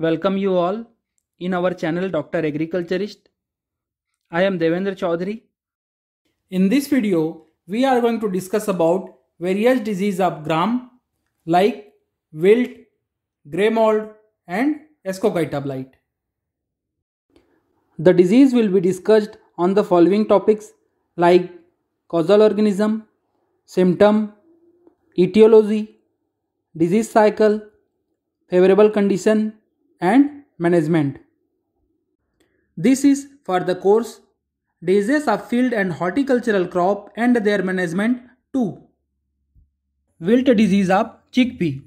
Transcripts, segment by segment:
Welcome you all in our channel Dr. Agriculturist. I am Devendra Chaudhary. In this video, we are going to discuss about various diseases of gram like wilt, grey mold and ascogita blight. The disease will be discussed on the following topics like causal organism, symptom, etiology, disease cycle, favorable condition, and Management. This is for the course Diseases of Field and Horticultural Crop and Their Management 2. Wilt disease of chickpea.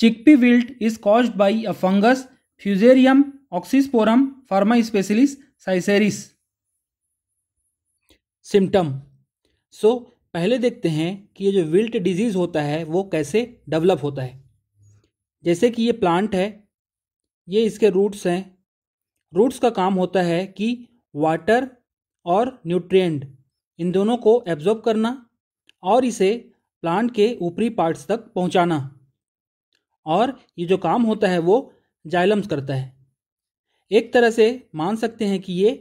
Chickpea wilt is caused by a fungus Fusarium oxysporum pharma specialis saiceris. Symptom so so, पहले देखते हैं कि ये जो wilt disease होता है वो कैसे डेवलप होता है जैसे कि ये प्लांट है ये इसके रूट्स हैं रूट्स का काम होता है कि वाटर और न्यूट्रिएंट इन दोनों को एब्जॉर्ब करना और इसे प्लांट के ऊपरी पार्ट्स तक पहुंचाना और ये जो काम होता है वो जाइलम्स करता है एक तरह से मान सकते हैं कि ये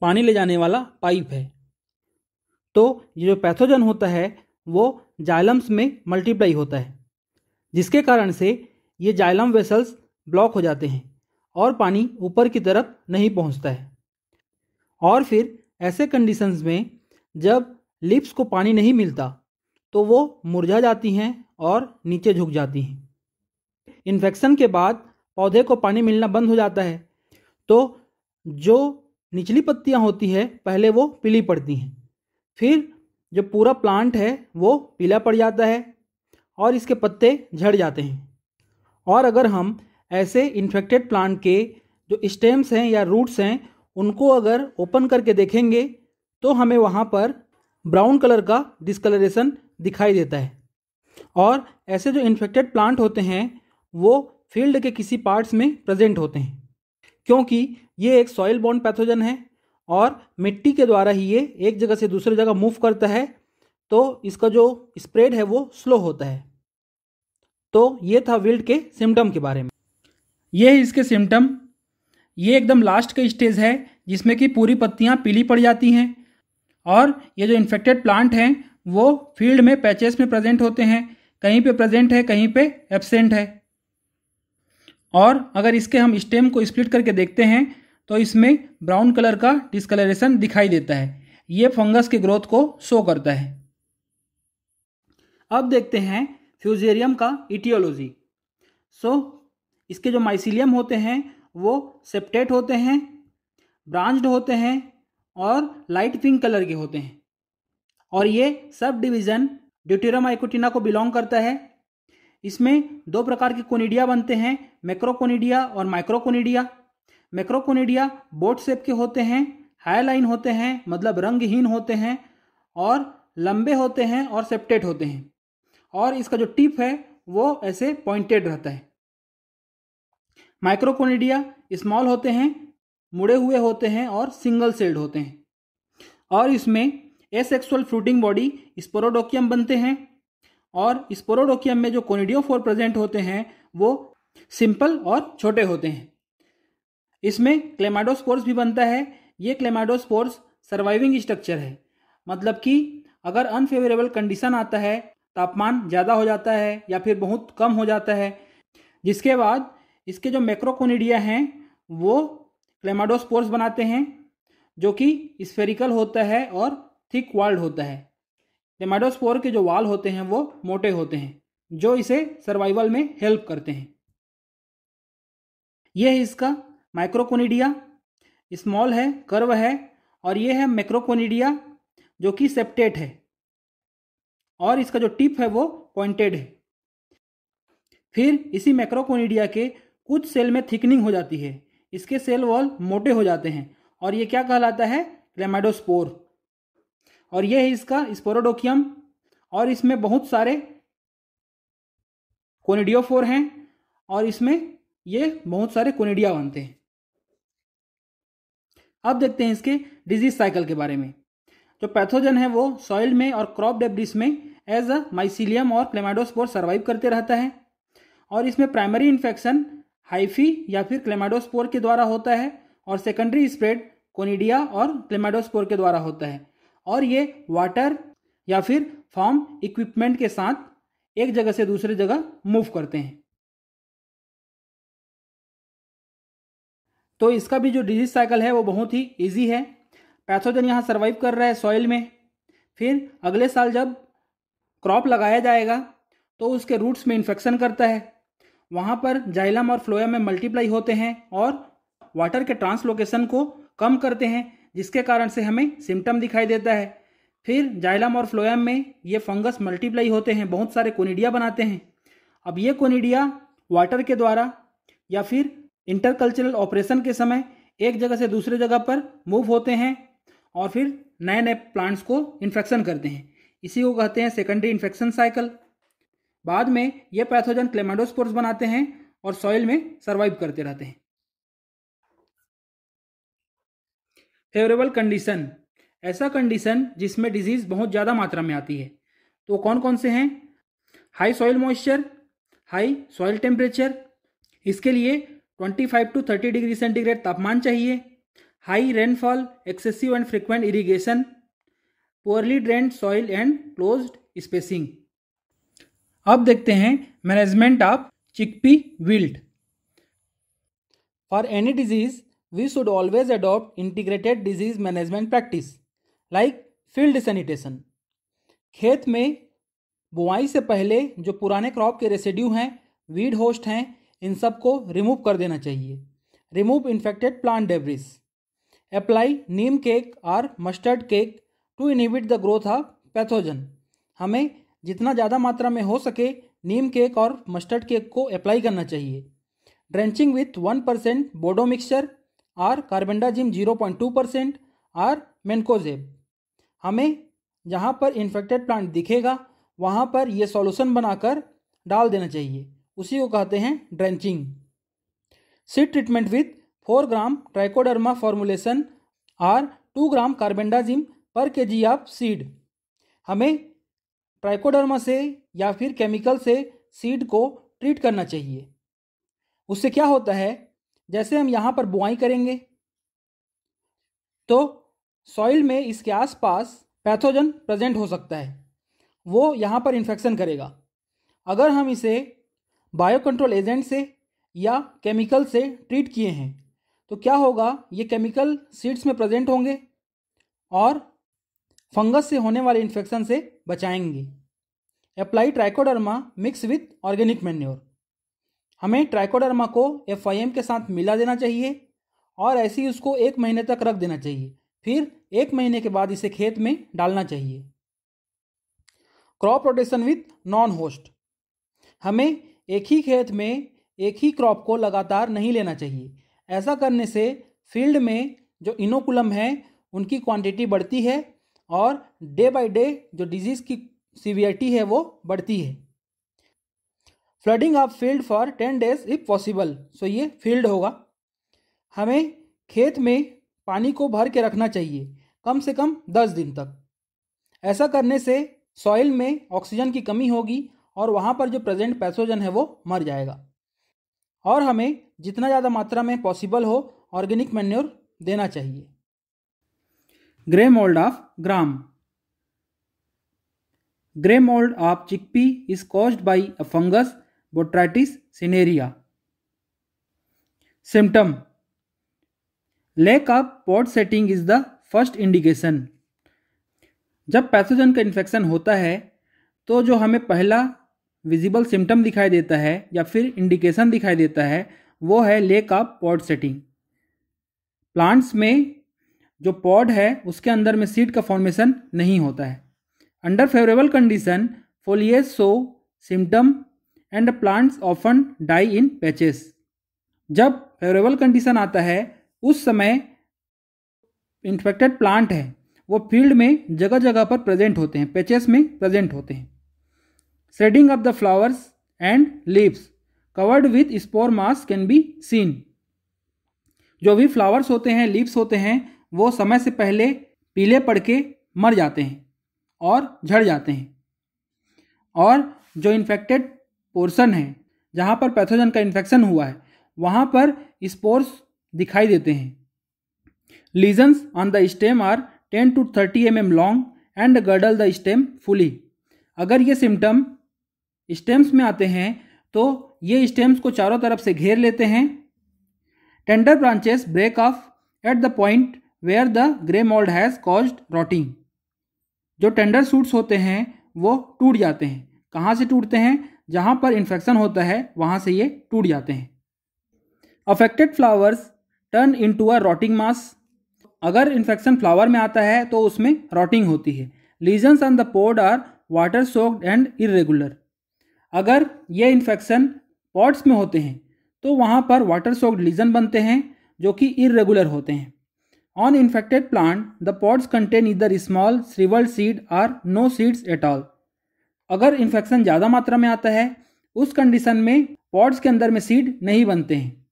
पानी ले जाने वाला पाइप है तो ये जो पैथोजन होता है वो जाइलम्स में मल्टीप्लाई होता है जिसके कारण से ये जाइलम वेसल्स ब्लॉक हो जाते हैं और पानी ऊपर की तरफ नहीं पहुंचता है और फिर ऐसे कंडीशंस में जब लिप्स को पानी नहीं मिलता तो वो मुरझा जाती हैं और नीचे झुक जाती हैं इन्फेक्शन के बाद पौधे को पानी मिलना बंद हो जाता है तो जो निचली पत्तियां होती है पहले वो पीली पड़ती हैं फिर जो पूरा प्लांट है वो पीला पड़ जाता है और इसके पत्ते झड़ जाते हैं और अगर हम ऐसे इन्फेक्टेड प्लांट के जो स्टेम्स हैं या रूट्स हैं उनको अगर ओपन करके देखेंगे तो हमें वहाँ पर ब्राउन कलर का डिस्कलरेशन दिखाई देता है और ऐसे जो इन्फेक्टेड प्लांट होते हैं वो फील्ड के किसी पार्ट्स में प्रेजेंट होते हैं क्योंकि ये एक सॉइल बॉन्ड पैथोजन है और मिट्टी के द्वारा ही ये एक जगह से दूसरे जगह मूव करता है तो इसका जो स्प्रेड है वो स्लो होता है तो ये था विल्ड के सिम्टम के बारे में ये इसके सिम्टम ये एकदम लास्ट का स्टेज है जिसमें कि पूरी पत्तियाँ पीली पड़ जाती हैं और ये जो इन्फेक्टेड प्लांट हैं वो फील्ड में पैचेस में प्रेजेंट होते हैं कहीं पे प्रेजेंट है कहीं पे एब्सेंट है और अगर इसके हम स्टेम को स्प्लिट करके देखते हैं तो इसमें ब्राउन कलर का डिस्कलरेशन दिखाई देता है ये फंगस के ग्रोथ को शो करता है अब देखते हैं फ्यूजेरियम का इटियोलॉजी सो इसके जो माइसिलियम होते हैं वो सेप्टेट होते हैं ब्रांच्ड होते हैं और लाइट पिंक कलर के होते हैं और ये सब डिवीज़न ड्यूटेरम आइकोटिना को बिलोंग करता है इसमें दो प्रकार के कोनिडिया बनते हैं मैक्रोकोनिडिया और माइक्रोकोनिडिया मैक्रोकोनिडिया बोट सेप के होते हैं हाई लाइन होते हैं मतलब रंगहीन होते हैं और लंबे होते हैं और सेप्टेट होते हैं और इसका जो टिप है वो ऐसे पॉइंटेड रहता है माइक्रोकोनिडिया स्मॉल होते हैं मुड़े हुए होते हैं और सिंगल सेल्ड होते हैं और इसमें एसेक्सुअल फ्रूटिंग बॉडी स्पोरोडोकियम बनते हैं और स्पोरोडोकियम में जो कोनिडियोफोर प्रेजेंट होते हैं वो सिंपल और छोटे होते हैं इसमें क्लेमाडोस्पोर्स भी बनता है ये क्लेमाडोस्पोर्स सर्वाइविंग स्ट्रक्चर है मतलब कि अगर अनफेवरेबल कंडीशन आता है तापमान ज़्यादा हो जाता है या फिर बहुत कम हो जाता है जिसके बाद इसके जो मैक्रोकोनिडिया हैं वो क्लेमाडोस्पोर्स बनाते हैं जो कि स्फेरिकल होता है और थिक वाल्ड होता है क्लेमाडोस्पोर के जो वाल होते हैं वो मोटे होते हैं जो इसे सर्वाइवल में हेल्प करते हैं यह है इसका माइक्रोकोनिडिया स्मॉल है कर्व है और यह है मैक्रोकोनिडिया जो कि सेप्टेट है और इसका जो टिप है वो पॉइंटेड है फिर इसी मैक्रोकोनिडिया के कुछ सेल में थिकनिंग हो जाती है इसके सेल वॉल मोटे हो जाते हैं और ये क्या कहलाता है क्लेमाडोस्पोर और ये है इसका स्पोरोडोकियम और इसमें बहुत सारे कोनिडियोफोर हैं और इसमें ये बहुत सारे कोनिडिया बनते हैं अब देखते हैं इसके डिजीज साइकिल के बारे में जो पैथोजन है वो सॉइल में और क्रॉप डेब्रिस में एज अ माइसिलियम और क्लेमाडोस्पोर सर्वाइव करते रहता है और इसमें प्राइमरी इन्फेक्शन हाइफी या फिर क्लेमाडोस्पोर के द्वारा होता है और सेकेंडरी स्प्रेड कोनिडिया और क्लेमाडोस्पोर के द्वारा होता है और ये वाटर या फिर फॉर्म इक्विपमेंट के साथ एक जगह से दूसरे जगह मूव करते हैं तो इसका भी जो डिजीज साइकिल है वो बहुत ही इजी है पैथोजन यहाँ सर्वाइव कर रहा है सॉइल में फिर अगले साल जब क्रॉप लगाया जाएगा तो उसके रूट्स में इन्फेक्शन करता है वहाँ पर जाइलम और फ्लोएम में मल्टीप्लाई होते हैं और वाटर के ट्रांसलोकेशन को कम करते हैं जिसके कारण से हमें सिम्टम दिखाई देता है फिर जाइलम और फ्लोएम में ये फंगस मल्टीप्लाई होते हैं बहुत सारे कोनिडिया बनाते हैं अब ये कोनिडिया वाटर के द्वारा या फिर इंटरकल्चरल ऑपरेशन के समय एक जगह से दूसरे जगह पर मूव होते हैं और फिर नए नए प्लांट्स को इन्फेक्शन करते हैं इसी को कहते हैं सेकेंडरी इन्फेक्शन साइकिल बाद में ये पैथोजन क्लेमाडोस्पोर्स बनाते हैं और सॉइल में सर्वाइव करते रहते हैं फेवरेबल कंडीशन ऐसा कंडीशन जिसमें डिजीज बहुत ज़्यादा मात्रा में आती है तो कौन कौन से हैं high soil moisture high soil temperature इसके लिए 25 टू 30 डिग्री सेंटीग्रेड तापमान चाहिए high rainfall excessive and frequent irrigation poorly drain soil and close spacing अब देखते हैं management of chickpea wilt for any disease we should always adopt integrated disease management practice like field sanitation खेत में बुआई से पहले जो पुराने क्रॉप के रेसिड्यू हैं वीड होस्ट हैं इन सब को रिमूव कर देना चाहिए remove infected plant debris apply neem cake और mustard cake to inhibit the growth of pathogen हमें जितना ज़्यादा मात्रा में हो सके नीम केक और मस्टर्ड केक को अप्लाई करना चाहिए ड्रेंचिंग विथ वन परसेंट बोडो mixture or carbendazim zero point two percent or mancozeb हमें जहाँ पर इन्फेक्टेड प्लांट दिखेगा वहाँ पर यह सॉल्यूशन बनाकर डाल देना चाहिए उसी को कहते हैं drenching seed treatment with four gram Trichoderma formulation or two gram carbendazim per K G of seed हमें ट्राइकोडर्मा से या फिर केमिकल से सीड को ट्रीट करना चाहिए उससे क्या होता है जैसे हम यहाँ पर बुआई करेंगे तो सॉइल में इसके आसपास पैथोजन प्रेजेंट हो सकता है वो यहाँ पर इन्फेक्शन करेगा अगर हम इसे बायो कंट्रोल एजेंट से या केमिकल से ट्रीट किए हैं तो क्या होगा ये केमिकल सीड्स में प्रेजेंट होंगे और फंगस से होने वाले इन्फेक्शन से बचाएंगे apply Trichoderma mix with organic manure हमें ट्राइकोडर्मा को एफ के साथ मिला देना चाहिए और ऐसे ही उसको एक महीने तक रख देना चाहिए फिर एक महीने के बाद इसे खेत में डालना चाहिए crop rotation with non host हमें एक ही खेत में एक ही क्रॉप को लगातार नहीं लेना चाहिए ऐसा करने से फील्ड में जो इनोकुलम है उनकी क्वांटिटी बढ़ती है और डे बाय डे जो डिजीज़ की सीवियरिटी है वो बढ़ती है flooding of field for ten days if possible so ये फील्ड होगा हमें खेत में पानी को भर के रखना चाहिए कम से कम दस दिन तक ऐसा करने से सॉइल में ऑक्सीजन की कमी होगी और वहाँ पर जो प्रेजेंट पैथोजन है वो मर जाएगा और हमें जितना ज़्यादा मात्रा में पॉसिबल हो ऑर्गेनिक मैन्योर देना चाहिए grey mould of gram grey mould of chickpea is cause by a fungus Botrytis cinerea symptom lack of pod setting is the first indication जब पैथोजन का इन्फेक्शन होता है तो जो हमें पहला विजिबल सिम्टम दिखाई देता है या फिर इंडिकेशन दिखाई देता है वो है lack of pod setting plants में जो पॉड है उसके अंदर में सीड का फॉर्मेशन नहीं होता है under favourable condition foliage show symptom and plants often die in patches जब फेवरेबल कंडीशन आता है उस समय इन्फेक्टेड प्लांट है वो फील्ड में जगह जगह पर प्रेजेंट होते हैं पैचेस में प्रेजेंट होते हैं shedding of the flowers and leaves covered with spore mass can be seen जो भी फ्लावर्स होते हैं लीव्स होते हैं वो समय से पहले पीले पड़ के मर जाते हैं और झड़ जाते हैं और जो इन्फेक्टेड पोर्सन है जहाँ पर पैथोजन का इन्फेक्शन हुआ है वहाँ पर स्पोर्स दिखाई देते हैं lesions on the stem are ten to thirty M M long and girdle the stem fully अगर ये सिम्टम स्टेम्स में आते हैं तो ये स्टेम्स को चारों तरफ से घेर लेते हैं tender branches break off at the point where the grey mould has caused rotting जो टेंडर सूट्स होते हैं वो टूट जाते हैं कहाँ से टूटते हैं जहाँ पर इन्फेक्शन होता है वहाँ से ये टूट जाते हैं affected flowers turn into a rotting mass अगर इन्फेक्शन फ्लावर में आता है तो उसमें रॉटिंग होती है lesions on the pod are water soaked and irregular अगर ये इन्फेक्शन पॉट्स में होते हैं तो वहाँ पर वाटर सोक्ड लीजन बनते हैं जो कि इरेगुलर होते हैं On infected plant, the pods contain either small shriveled seed or no seeds at all. अगर इन्फेक्शन ज़्यादा मात्रा में आता है उस कंडीशन में पॉड्स के अंदर में सीड नहीं बनते हैं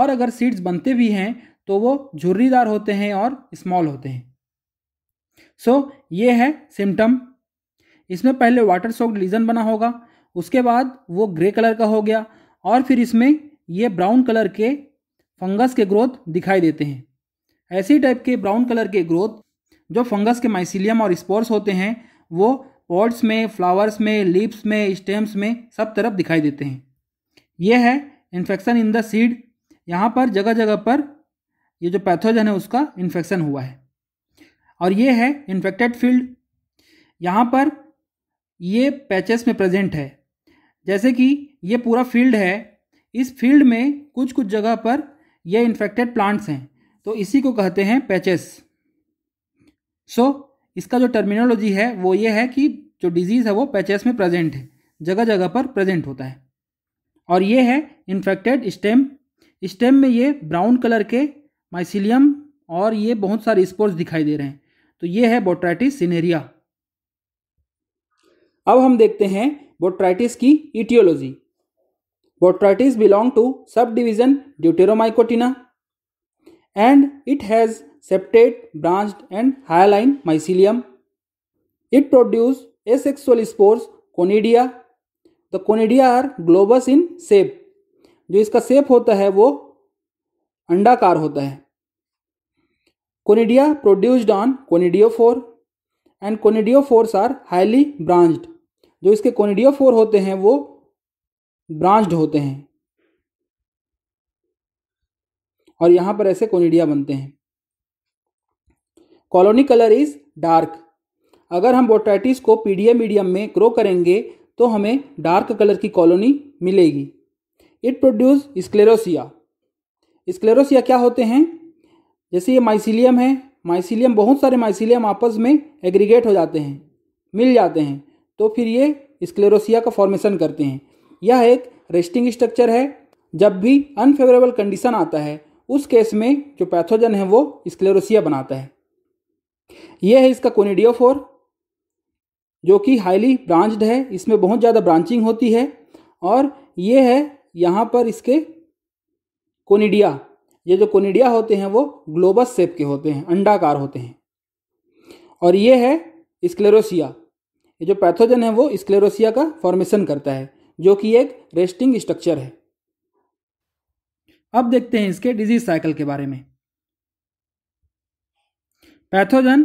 और अगर सीड्स बनते भी हैं तो वो झुर्रीदार होते हैं और स्मॉल होते हैं सो so, ये है सिम्टम इसमें पहले वाटर सोक्ड लीजन बना होगा उसके बाद वो ग्रे कलर का हो गया और फिर इसमें ये ब्राउन कलर के फंगस के ग्रोथ दिखाई देते हैं ऐसी टाइप के ब्राउन कलर के ग्रोथ जो फंगस के माइसिलियम और स्पोर्स होते हैं वो पॉट्स में फ्लावर्स में लीप्स में स्टेम्स में सब तरफ दिखाई देते हैं यह है इन्फेक्शन इन द सीड यहाँ पर जगह जगह पर ये जो पैथोजन है उसका इन्फेक्शन हुआ है और ये है इन्फेक्टेड फील्ड यहाँ पर ये पैचेस में प्रेजेंट है जैसे कि ये पूरा फील्ड है इस फील्ड में कुछ कुछ जगह पर ये इन्फेक्टेड प्लांट्स हैं तो इसी को कहते हैं पैचेस सो so, इसका जो टर्मिनोलॉजी है वो ये है कि जो डिजीज़ है वो पैचेस में प्रेजेंट है जगह जगह पर प्रेजेंट होता है और ये है इन्फेक्टेड स्टेम स्टेम में ये ब्राउन कलर के माइसिलियम और ये बहुत सारे स्पोर्ट्स दिखाई दे रहे हैं तो ये है बोट्राइटिस सिनेरिया अब हम देखते हैं बोट्राइटिस की etiology Botrytis belong to subdivision Deuteromycotina and it has septate, branched and hyaline mycelium. It produces asexual spores conidia. The conidia are globus in shape. जो इसका शेप होता है वो अंडाकार होता है conidia produced on conidiophore and conidiophores are highly branched जो इसके कोनिडियोफोर होते हैं वो ब्रांच्ड होते हैं और यहां पर ऐसे कोनिडिया बनते हैं कॉलोनी कलर इज डार्क अगर हम बोटाइटिस को पीडिया मीडियम में ग्रो करेंगे तो हमें डार्क कलर की कॉलोनी मिलेगी इट प्रोड्यूस स्क्लेरोसिया स्क्लेरोसिया क्या होते हैं जैसे ये माइसिलियम है माइसिलियम बहुत सारे माइसिलियम आपस में एग्रीगेट हो जाते हैं मिल जाते हैं तो फिर ये स्क्लेरोसिया का फॉर्मेशन करते हैं यह एक रेस्टिंग स्ट्रक्चर है जब भी अनफेवरेबल कंडीशन आता है उस केस में जो पैथोजन है वो स्क्लेरोसिया बनाता है यह है इसका कोनिडियोफोर जो कि हाईली ब्रांच्ड है इसमें बहुत ज़्यादा ब्रांचिंग होती है और ये है यहाँ पर इसके कोनिडिया ये जो कोनिडिया होते हैं वो ग्लोबस सेप के होते हैं अंडाकार होते हैं और ये है स्क्लेरोसिया ये जो पैथोजन है वो स्क्लेरोसिया का फॉर्मेशन करता है जो कि एक रेस्टिंग स्ट्रक्चर है अब देखते हैं इसके डिजीज साइकिल के बारे में पैथोजन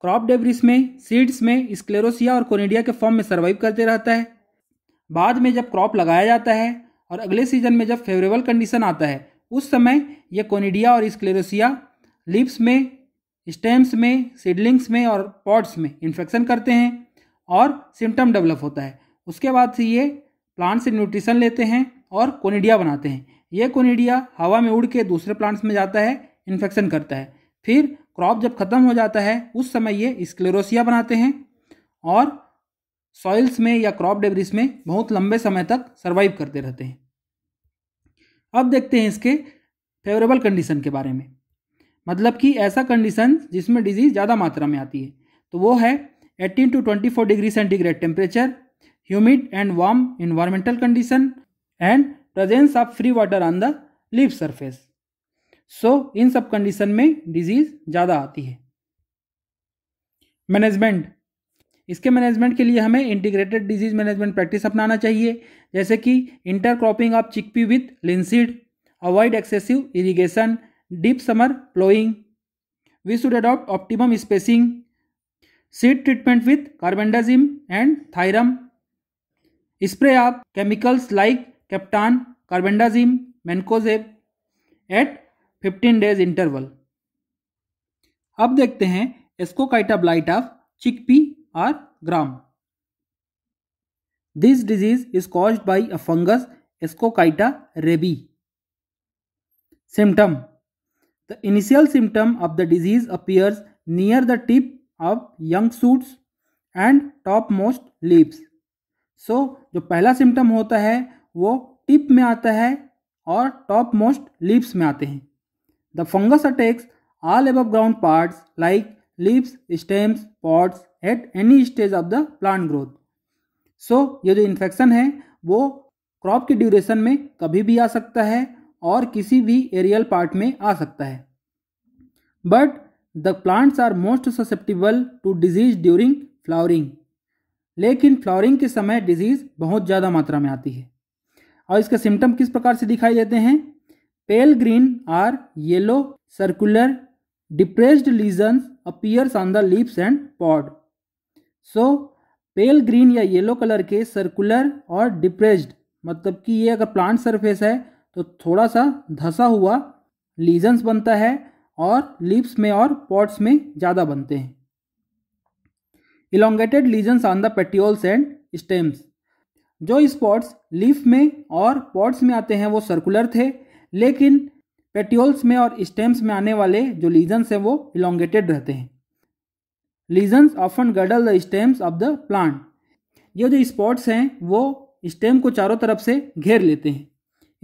क्रॉप डेब्रिस में सीड्स में स्क्लेरोसिया और कोनिडिया के फॉर्म में सर्वाइव करते रहता है बाद में जब क्रॉप लगाया जाता है और अगले सीजन में जब फेवरेबल कंडीशन आता है उस समय यह कोनिडिया और स्क्लेरोसिया लिप्स में स्टेम्स में सीडलिंग्स में और पॉट्स में इन्फेक्शन करते हैं और सिम्टम डेवलप होता है उसके बाद से ये प्लांट से न्यूट्रिशन लेते हैं और कोनिडिया बनाते हैं यह कोनिडिया हवा में उड़ के दूसरे प्लांट्स में जाता है इन्फेक्शन करता है फिर क्रॉप जब ख़त्म हो जाता है उस समय ये स्क्लेरोसिया बनाते हैं और सॉइल्स में या क्रॉप डेबरिस में बहुत लंबे समय तक सर्वाइव करते रहते हैं अब देखते हैं इसके फेवरेबल कंडीशन के बारे में मतलब कि ऐसा कंडीशन जिसमें डिजीज़ ज़्यादा मात्रा में आती है तो वो है 18 to 24 degree centigrade temperature humid and warm environmental condition and presence of free water on the leaf surface so इन सब कंडीशन में डिजीज ज़्यादा आती है मैनेजमेंट इसके मैनेजमेंट के लिए हमें इंटीग्रेटेड डिजीज मैनेजमेंट प्रैक्टिस अपनाना चाहिए जैसे कि intercropping of chickpea with linseed avoid excessive irrigation deep summer ploughing we should adopt optimum spacing seed treatment with carbendazim and thiram spray of chemicals like captan carbendazim mancozeb at fifteen days interval अब देखते हैं Ascochyta blight of chickpea or gram this disease is cause by a fungus Ascochyta rabiei symptom the initial symptom of the disease appears near the tip of young suits and topmost leaves so जो पहला symptom होता है वो tip में आता है और top most leaves में आते हैं the fungus attacks all above ground parts like leaves stems pods at any stage of the plant growth so ये जो इन्फेक्शन है वो क्रॉप के ड्यूरेशन में कभी भी आ सकता है और किसी भी एरियल पार्ट में आ सकता है but the plants are most susceptible to disease during flowering लेकिन फ्लावरिंग के समय डिजीज़ बहुत ज़्यादा मात्रा में आती है और इसके सिम्टम किस प्रकार से दिखाई देते हैं pale green or yellow circular depressed lesion appears on the leaves and pod so pale green या येलो कलर के सर्कुलर और डिप्रेस्ड मतलब कि ये अगर प्लांट सरफेस है तो थोड़ा सा धसा हुआ लीजन्स बनता है और लिप्स में और पॉट्स में ज़्यादा बनते हैं elongated lesions on the petioles and stems जो स्पॉट्स लीफ में और पॉट्स में आते हैं वो सर्कुलर थे लेकिन पेटियोल्स में और स्टेम्स में आने वाले जो लीजन्स हैं वो इलोंगेटेड रहते हैं lesions often girdle the stems of the plant ये जो स्पॉट्स हैं वो स्टेम को चारों तरफ से घेर लेते हैं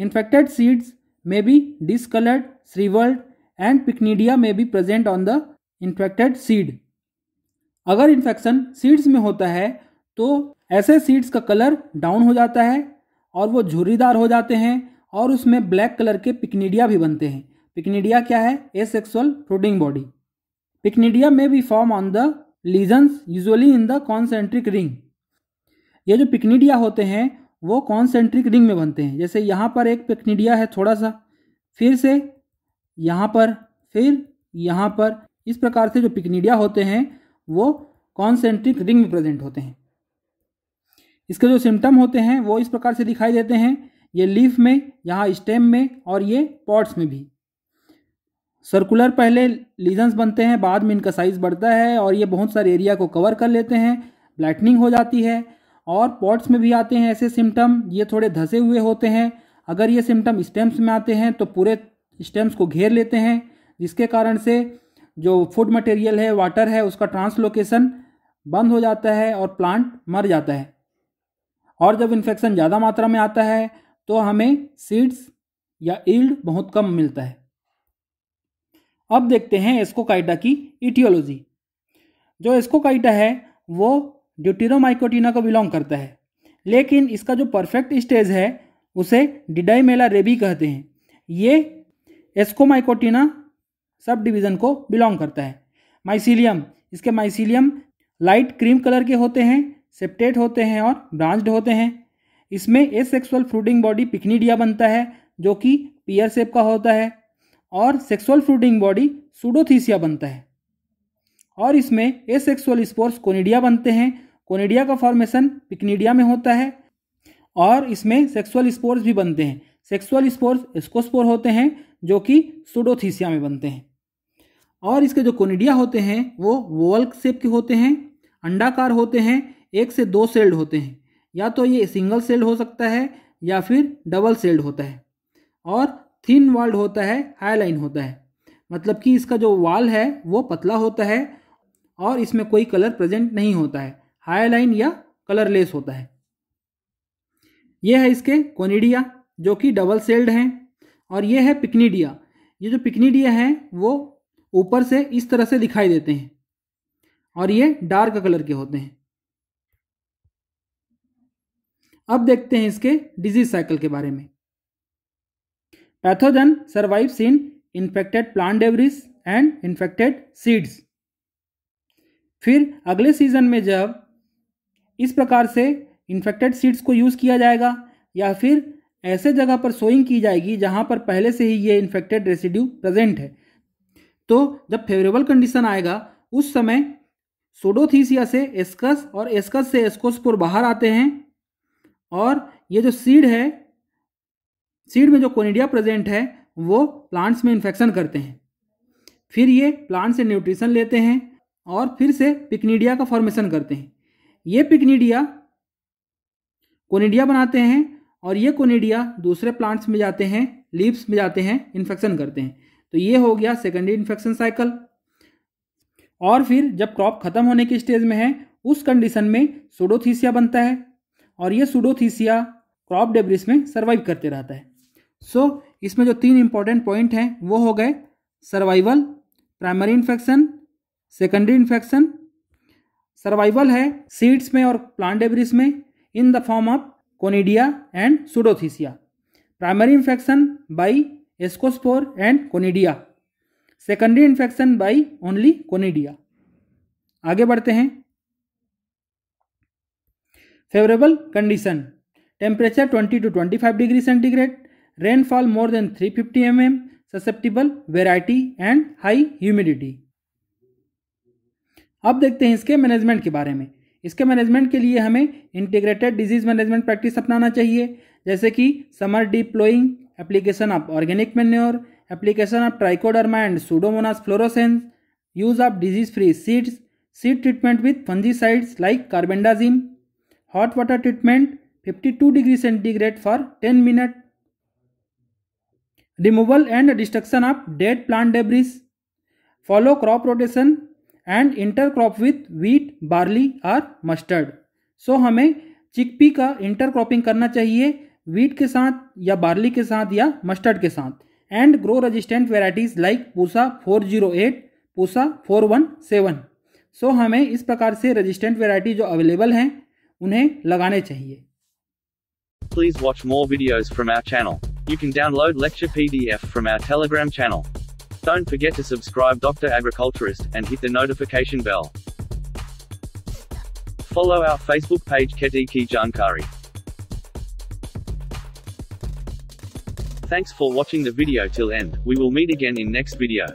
इन्फेक्टेड सीड्स में भी डिसकलर्ड श्रीवर्ड एंड पिकनीडिया में भी present on the infected seed अगर इन्फेक्शन सीड्स में होता है तो ऐसे सीड्स का कलर डाउन हो जाता है और वो झुर्रीदार हो जाते हैं और उसमें ब्लैक कलर के पिकनीडिया भी बनते हैं पिकनीडिया क्या है एसेक्सुअल फ्रूटिंग बॉडी पिकनीडिया में भी form on the lesions usually in the concentric ring ये जो पिकनीडिया होते हैं वो कॉन्सेंट्रिक रिंग में बनते हैं जैसे यहाँ पर एक पिकनीडिया है थोड़ा सा फिर से यहाँ पर फिर यहाँ पर इस प्रकार से जो पिकनीडिया होते हैं वो कॉन्सेंट्रिक रिंग में प्रेजेंट होते हैं इसके जो सिम्टम होते हैं वो इस प्रकार से दिखाई देते हैं ये लीफ में यहाँ स्टेम में और ये पॉट्स में भी सर्कुलर पहले लीजन्स बनते हैं बाद में इनका साइज बढ़ता है और ये बहुत सारे एरिया को कवर कर लेते हैं ब्लैटनिंग हो जाती है और पॉट्स में भी आते हैं ऐसे सिम्टम ये थोड़े धसे हुए होते हैं अगर ये सिम्टम स्टेम्स में आते हैं तो पूरे स्टेम्स को घेर लेते हैं जिसके कारण से जो फूड मटेरियल है वाटर है उसका ट्रांसलोकेशन बंद हो जाता है और प्लांट मर जाता है और जब इन्फेक्शन ज़्यादा मात्रा में आता है तो हमें सीड्स या ईल्ड बहुत कम मिलता है अब देखते हैं एस्कोकाइटा की इटियोलॉजी जो एस्कोकाइटा है वो ड्यूटीरोमाइकोटीना को बिलोंग करता है लेकिन इसका जो परफेक्ट स्टेज है उसे डिडाइमेला रेबी कहते हैं ये एस्कोमाइकोटीना सब डिवीज़न को बिलोंग करता है माइसिलियम इसके माइसिलियम लाइट क्रीम कलर के होते हैं सेप्टेट होते हैं और ब्रांच्ड होते हैं इसमें एसेक्सुअल फ्रूटिंग बॉडी पिकनीडिया बनता है जो कि पियर सेप का होता है और सेक्सुअल फ्रूटिंग बॉडी सूडोथीसिया बनता है और इसमें सेक्सुअल स्पोर्स कोनिडिया बनते हैं कोनिडिया का फॉर्मेशन पिकनीडिया में होता है और इसमें सेक्सुअल स्पोर्स भी बनते हैं सेक्सुअल स्पोर्स स्कोस्पोर होते हैं जो कि सूडोथीसिया में बनते हैं और इसके जो कोनिडिया होते हैं वो वोल्क सेप के होते हैं अंडाकार होते हैं एक से दो सेल्ड होते हैं या तो ये सिंगल सेल्ड हो सकता है या फिर डबल सेल्ड होता है और थिन वाल्ड होता है हाई लाइन होता है मतलब कि इसका जो वाल है वो पतला होता है और इसमें कोई कलर प्रेजेंट नहीं होता है हाई लाइन या कलरलेस होता है यह है इसके कोनीडिया जो कि डबल सेल्ड हैं और ये है पिकनीडिया ये जो पिकनीडिया हैं वो ऊपर से इस तरह से दिखाई देते हैं और ये डार्क कलर के होते हैं अब देखते हैं इसके डिजीज साइकिल के बारे में pathogen survives in infected plant debris and infected seeds फिर अगले सीजन में जब इस प्रकार से इन्फेक्टेड सीड्स को यूज़ किया जाएगा या फिर ऐसे जगह पर सोइंग की जाएगी जहां पर पहले से ही ये इन्फेक्टेड रेसिड्यू प्रेजेंट है तो जब फेवरेबल कंडीशन आएगा उस समय सोडोथीसिया से एस्कस और एस्कस से एस्कोस्पोर बाहर आते हैं और ये जो सीड है सीड में जो कोनिडिया प्रेजेंट है वो प्लांट्स में इन्फेक्शन करते हैं फिर ये प्लांट से न्यूट्रिशन लेते हैं और फिर से पिकनीडिया का फॉर्मेशन करते हैं ये पिकनीडिया कोनिडिया बनाते हैं और ये कोनिडिया दूसरे प्लांट्स में जाते हैं लीव्स में जाते हैं इन्फेक्शन करते हैं तो ये हो गया सेकेंडरी इन्फेक्शन साइकिल और फिर जब क्रॉप खत्म होने की स्टेज में है उस कंडीशन में सोडोथीसिया बनता है और ये सुडोथीसिया क्रॉप डेब्रिस में सर्वाइव करते रहता है सो so, इसमें जो तीन इंपॉर्टेंट पॉइंट हैं वो हो गए survival primary infection secondary infection survival है सीड्स में और प्लांट डेब्रिस में in the form of conidia and pseudothecia primary infection by ascospore and conidia secondary infection by only conidia आगे बढ़ते हैं twenty to twenty 20 degree 25 rainfall more than three fifty 350 M susceptible variety and high humidity अब देखते हैं इसके management के बारे में इसके मैनेजमेंट के लिए हमें इंटीग्रेटेड डिजीज मैनेजमेंट प्रैक्टिस अपनाना चाहिए जैसे कि summer deep ploughing application of organic manure application of Trichoderma and Pseudomonas fluorescens use of disease free seeds seed treatment with fungicides like carbendazim hot water treatment 52 degree centigrade for 10 minute removal and destruction of dead plant debris follow crop rotation and intercrop with wheat barley और mustard so हमें chickpea का intercropping करना चाहिए wheat के साथ या barley के साथ या मस्टर्ड के साथ and grow resistant varieties like Pusa four zero eight Pusa four one seven so हमें इस प्रकार से रजिस्टेंट वेराइटी जो अवेलेबल हैं Please watch more videos from our channel. You can download lecture PDF from our Telegram channel. Don't forget to subscribe Dr. Agriculturist and hit the notification bell. Follow our Facebook page Ketiki Jankari. Thanks for watching the video till end, we will meet again in next video.